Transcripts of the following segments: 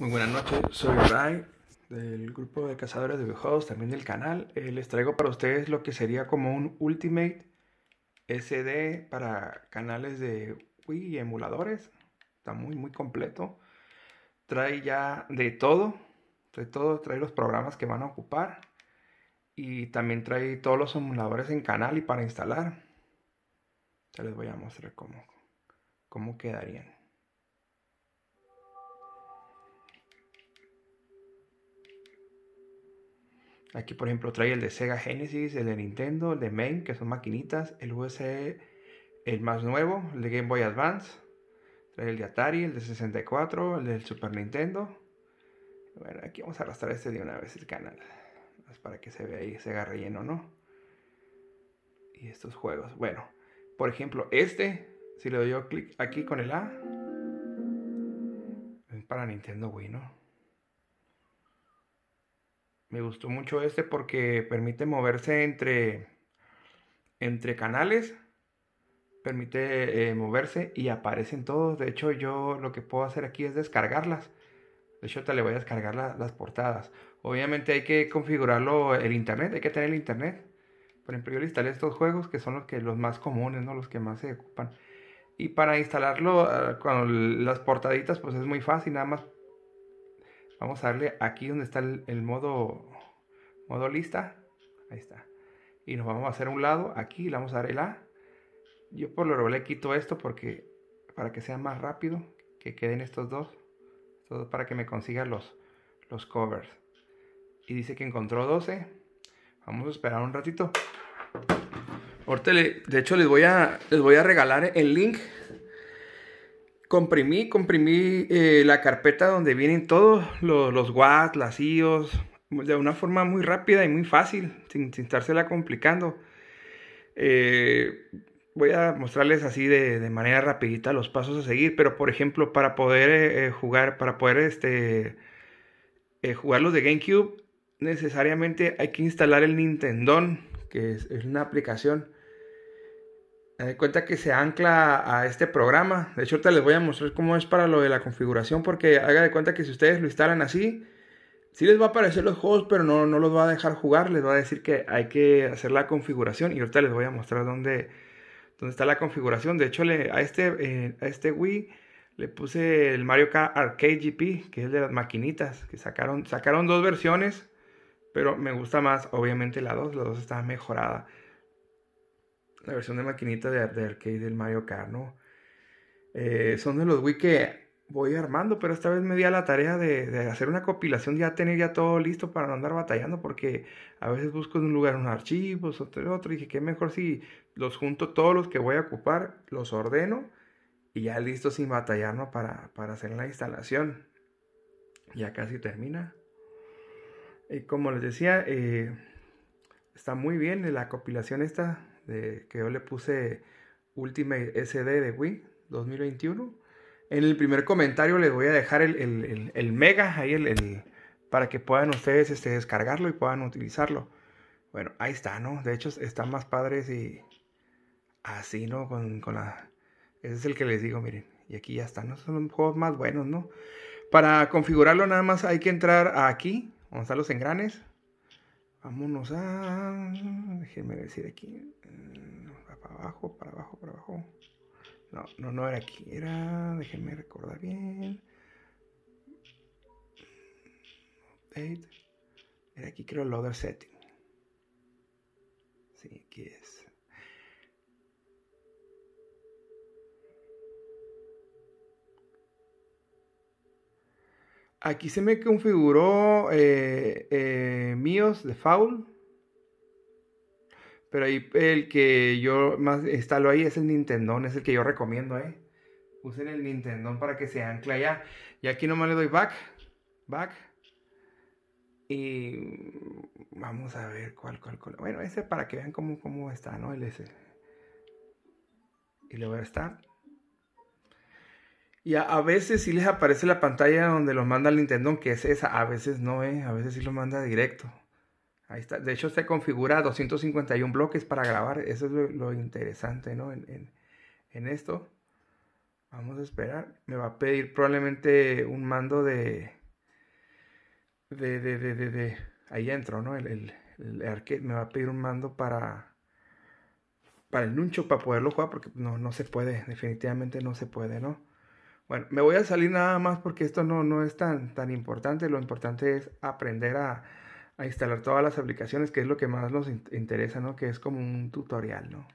Muy buenas noches, soy Ray del grupo de cazadores de videojuegos, también del canal. Eh, les traigo para ustedes lo que sería como un Ultimate SD para canales de Wii y emuladores. Está muy, muy completo. Trae ya de todo, de todo, trae los programas que van a ocupar y también trae todos los emuladores en canal y para instalar. Ya les voy a mostrar cómo, cómo quedarían. Aquí, por ejemplo, trae el de Sega Genesis, el de Nintendo, el de Main, que son maquinitas, el USB, el más nuevo, el de Game Boy Advance, trae el de Atari, el de 64, el del Super Nintendo. Bueno, aquí vamos a arrastrar este de una vez el canal, para que se vea ahí Sega relleno, ¿no? Y estos juegos. Bueno, por ejemplo, este, si le doy yo clic aquí con el A, es para Nintendo Wii, ¿no? Me gustó mucho este porque permite moverse entre, entre canales, permite eh, moverse y aparecen todos. De hecho, yo lo que puedo hacer aquí es descargarlas. De hecho, te le voy a descargar las portadas. Obviamente hay que configurarlo el internet, hay que tener el internet. Por ejemplo, yo le instalé estos juegos que son los, que, los más comunes, ¿no? los que más se ocupan. Y para instalarlo ah, con las portaditas, pues es muy fácil, nada más Vamos a darle aquí donde está el, modo, modo lista. Ahí está. Y nos vamos a hacer un lado. Aquí le vamos a dar el A. Yo por lo regular quito esto porque para que sea más rápido. Que queden estos dos. para que me consiga los, los covers. Y dice que encontró 12. Vamos a esperar un ratito. de hecho, les voy a, les voy a regalar el link comprimí, comprimí eh, la carpeta donde vienen todos los, los las IOS, de una forma muy rápida y muy fácil, sin, sin estársela complicando. Eh, voy a mostrarles así de, manera rapidita los pasos a seguir, pero por ejemplo, para poder eh, jugar, para poder este, jugar los de GameCube, necesariamente hay que instalar el Nintendo que es una aplicación de cuenta que se ancla a este programa. De hecho, ahorita les voy a mostrar cómo es para lo de la configuración, porque haga de cuenta que si ustedes lo instalan así, sí les va a aparecer los juegos, pero no, no los va a dejar jugar. Les va a decir que hay que hacer la configuración y ahorita les voy a mostrar dónde, dónde está la configuración. De hecho, a, este, eh, a este Wii le puse el Mario Kart Arcade GP, que es el de las maquinitas, que sacaron, sacaron dos versiones, pero me gusta más, obviamente, la 2. La 2 está mejorada la versión de maquinita de, arcade del Mario Kart, ¿no? Eh, son de los Wii que voy armando, pero esta vez me di a la tarea de, hacer una compilación, ya tener ya todo listo para no andar batallando, porque a veces busco en un lugar unos archivos, otro, otro, dije, qué mejor si los junto todos los que voy a ocupar, los ordeno y ya listo sin batallar, ¿no? Para, hacer la instalación. Ya casi termina. Y como les decía, eh, está muy bien la compilación esta que yo le puse Ultimate SD de Wii 2021. En el primer comentario les voy a dejar el, el, el, mega ahí el, para que puedan ustedes este, descargarlo y puedan utilizarlo. Bueno, ahí está, ¿no? De hecho, están más padres y así, ¿no? Con, con la... Ese es el que les digo, miren. Y aquí ya están, ¿no? Son los juegos más buenos, ¿no? Para configurarlo nada más hay que entrar aquí, Vamos a los engranes. Vámonos a. Ah, Déjenme decir aquí. Mm, para abajo, para abajo, para abajo. No, no, no era aquí. Era. Déjenme recordar bien. Update. Era aquí, creo, other Setting. Sí, aquí es. Aquí se me configuró eh, eh, míos de foul. Pero ahí el que yo más instalo ahí es el Nintendo, es el que yo recomiendo, ¿eh? Usen el Nintendo para que se ancla ya. Y aquí nomás le doy back, back. Y vamos a ver cuál, cuál, cuál. Bueno, ese para que vean cómo, cómo está, ¿no? El ese. Y luego voy a y a, veces sí les aparece la pantalla donde lo manda el Nintendo, que es esa. A veces no, ¿eh? A veces sí lo manda directo. Ahí está. De hecho, se configura 251 bloques para grabar. Eso es lo, interesante, ¿no? En, en, esto. Vamos a esperar. Me va a pedir probablemente un mando de... De, de, de, de, Ahí entro, ¿no? El, el, el arcade me va a pedir un mando para... Para el nuncho, para poderlo jugar, porque no, no se puede. Definitivamente no se puede, ¿no? Bueno, me voy a salir nada más porque esto no, no es tan, tan importante. Lo importante es aprender a, instalar todas las aplicaciones, que es lo que más nos interesa, ¿no? Que es como un tutorial, ¿no?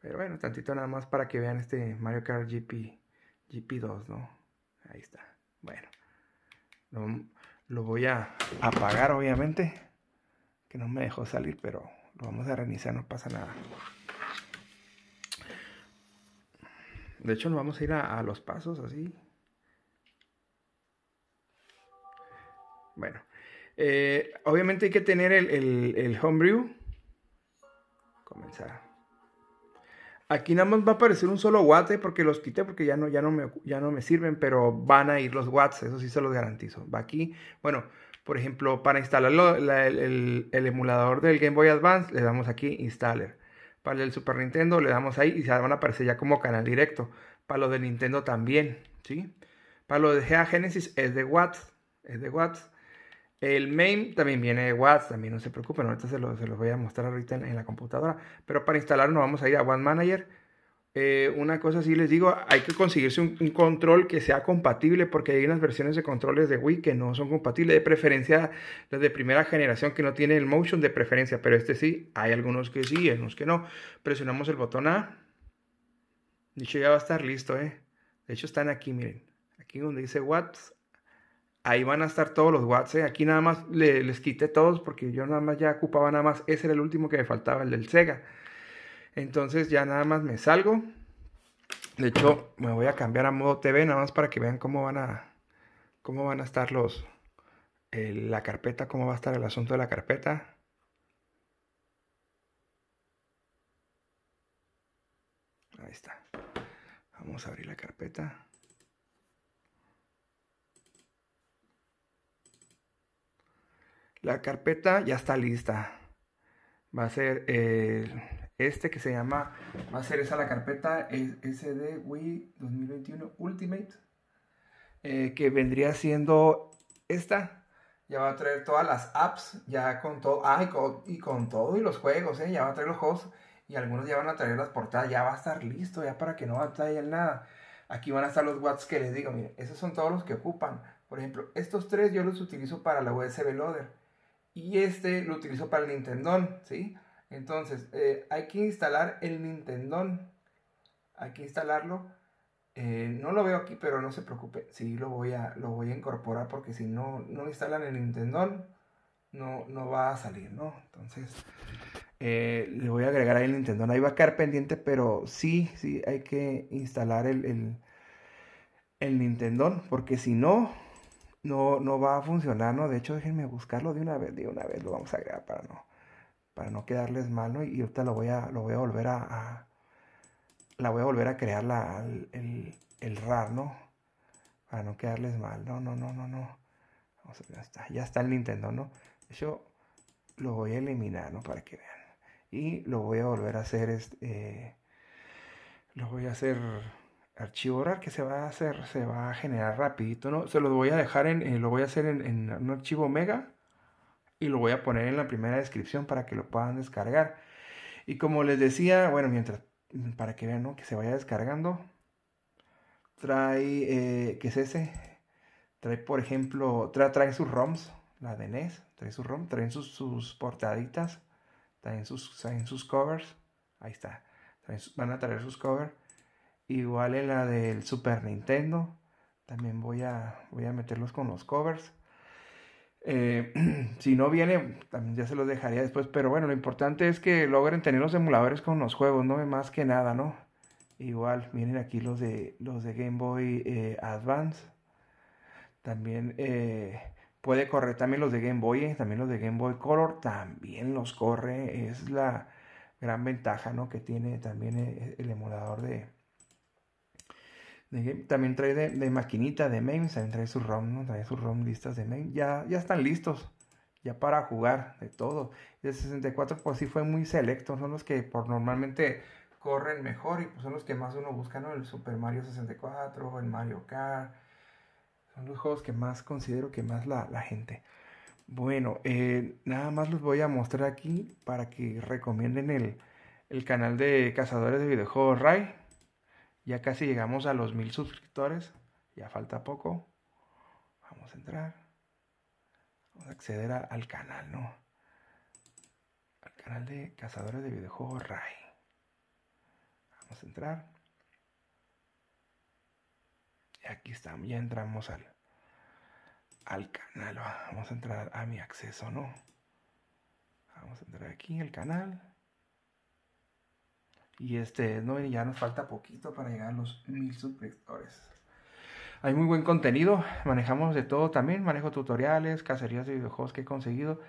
Pero bueno, tantito nada más para que vean este Mario Kart GP, GP2, ¿no? Ahí está. Bueno, lo, lo voy a apagar, obviamente, que no me dejó salir, pero lo vamos a reiniciar, no pasa nada. De hecho, nos vamos a ir a, los pasos así. Bueno, eh, obviamente hay que tener el, homebrew. Comenzar. Aquí nada más va a aparecer un solo watt porque los quité porque ya no, ya, no me, ya no me sirven, pero van a ir los watts, eso sí se los garantizo. Va aquí, bueno, por ejemplo, para instalar el, el, emulador del Game Boy Advance, le damos aquí Installer. Para el Super Nintendo le damos ahí y se van a aparecer ya como canal directo. Para lo de Nintendo también, ¿sí? Para lo de GA Genesis es de Watts, es de Watts. El main también viene de Watts, también no se preocupen, ahorita se los, se voy a mostrar ahorita en, la computadora. Pero para instalarlo nos vamos a ir a One Manager eh, una cosa sí les digo, hay que conseguirse un, control que sea compatible porque hay unas versiones de controles de Wii que no son compatibles, de preferencia las de primera generación que no tienen el motion de preferencia, pero este sí, hay algunos que sí, algunos que no. Presionamos el botón A. Dicho ya va a estar listo, ¿eh? De hecho están aquí, miren, aquí donde dice Watts, ahí van a estar todos los Watts, ¿eh? Aquí nada más les quité todos porque yo nada más ya ocupaba nada más, ese era el último que me faltaba, el del Sega. Entonces ya nada más me salgo. De hecho, me voy a cambiar a modo TV nada más para que vean cómo van a cómo van a estar los la carpeta, cómo va a estar el asunto de la carpeta. Ahí está. Vamos a abrir la carpeta. La carpeta ya está lista. Va a ser este que se llama, va a ser esa la carpeta SD Wii 2021 Ultimate, eh, que vendría siendo esta. Ya va a traer todas las apps, ya con todo, ah, y con, todo y los juegos, eh, ya va a traer los juegos y algunos ya van a traer las portadas, ya va a estar listo, ya para que no batallen nada. Aquí van a estar los watts que les digo, miren, esos son todos los que ocupan. Por ejemplo, estos tres yo los utilizo para la USB Loader y este lo utilizo para el Nintendo, ¿sí? Entonces, eh, hay que instalar el Nintendón. Hay que instalarlo. Eh, no lo veo aquí, pero no se preocupe. Sí, lo voy a, lo voy a incorporar porque si no, no instalan el Nintendón, no, no va a salir, ¿no? Entonces, eh, le voy a agregar ahí el Nintendón. Ahí va a quedar pendiente, pero sí, sí, hay que instalar el, el, Nintendón porque si no, no, no va a funcionar, ¿no? De hecho, déjenme buscarlo de una vez, de una vez lo vamos a agregar para no para no quedarles mal, ¿no? Y ahorita lo voy a, lo voy a volver a, la voy a volver a crear el, el, RAR, ¿no? Para no quedarles mal, no, no, no, no, no. Vamos ya está, el Nintendo, ¿no? yo lo voy a eliminar, ¿no? Para que vean. Y lo voy a volver a hacer, este, eh, lo voy a hacer archivo RAR que se va a hacer, se va a generar rapidito, ¿no? Se lo voy a dejar en, eh, lo voy a hacer en, en un archivo mega y lo voy a poner en la primera descripción para que lo puedan descargar. Y como les decía, bueno, mientras, para que vean, ¿no? Que se vaya descargando. Trae, eh, ¿qué es ese? Trae, por ejemplo, trae, sus ROMs, la de NES, trae sus ROM, traen sus, sus portaditas, traen sus, sus covers, ahí está, van a traer sus covers. Igual en la del Super Nintendo, también voy a, voy a meterlos con los covers. Eh, si no viene, también ya se los dejaría después. Pero bueno, lo importante es que logren tener los emuladores con los juegos, ¿no? Más que nada, ¿no? Igual, vienen aquí los de, los de Game Boy eh, Advance. También eh, puede correr también los de Game Boy, eh, también los de Game Boy Color, también los corre. Es la gran ventaja, ¿no? Que tiene también el emulador de, también trae de, maquinita de main, también trae sus ROM, ¿no? Trae sus ROM listas de main. Ya, ya están listos ya para jugar de todo. El 64 pues sí fue muy selecto, son los que por normalmente corren mejor y pues son los que más uno busca, ¿no? El Super Mario 64, el Mario Kart, son los juegos que más considero que más la, gente. Bueno, eh, nada más los voy a mostrar aquí para que recomienden el, el canal de cazadores de videojuegos Ray Ya casi llegamos a los mil suscriptores, ya falta poco. Vamos a entrar. Vamos pues, a acceder al canal, ¿no? Al canal de cazadores de videojuegos RAI. Vamos a entrar. Y aquí estamos, ya entramos al, al canal. Vamos a entrar a mi acceso, ¿no? Vamos a entrar aquí en el canal. Y este, ¿no? ya nos falta poquito para llegar a los mil suscriptores. Hay muy buen contenido, manejamos de todo también, manejo tutoriales, cacerías de videojuegos que he conseguido.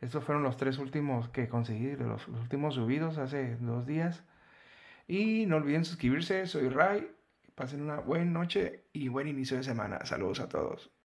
Estos fueron los tres últimos que conseguí, los, los últimos subidos hace dos días. Y no olviden suscribirse, soy Ray. Pasen una buena noche y buen inicio de semana. Saludos a todos.